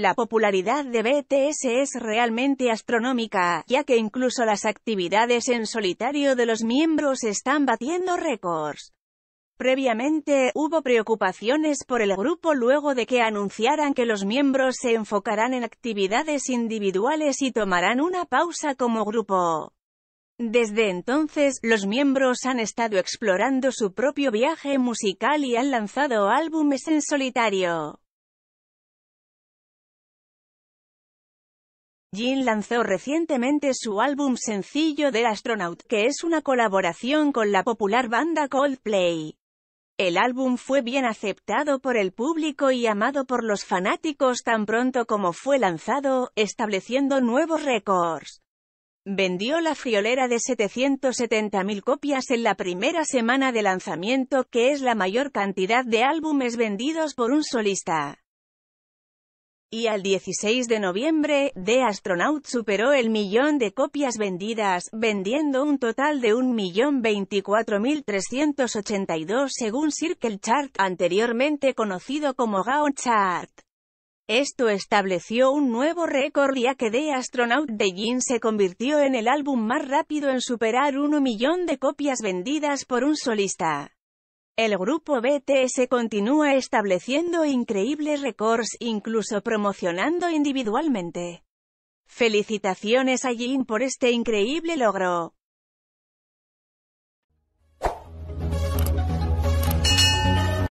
La popularidad de BTS es realmente astronómica, ya que incluso las actividades en solitario de los miembros están batiendo récords. Previamente, hubo preocupaciones por el grupo luego de que anunciaran que los miembros se enfocarán en actividades individuales y tomarán una pausa como grupo. Desde entonces, los miembros han estado explorando su propio viaje musical y han lanzado álbumes en solitario. Jin lanzó recientemente su álbum sencillo The Astronaut, que es una colaboración con la popular banda Coldplay. El álbum fue bien aceptado por el público y amado por los fanáticos tan pronto como fue lanzado, estableciendo nuevos récords. Vendió la friolera de 770.000 copias en la primera semana de lanzamiento, que es la mayor cantidad de álbumes vendidos por un solista y al 16 de noviembre, The Astronaut superó el millón de copias vendidas, vendiendo un total de 1.024.382 según Circle Chart, anteriormente conocido como Gaon Chart. Esto estableció un nuevo récord ya que The Astronaut de Jin se convirtió en el álbum más rápido en superar 1 millón de copias vendidas por un solista. El grupo BTS continúa estableciendo increíbles récords, incluso promocionando individualmente. Felicitaciones a Jin por este increíble logro.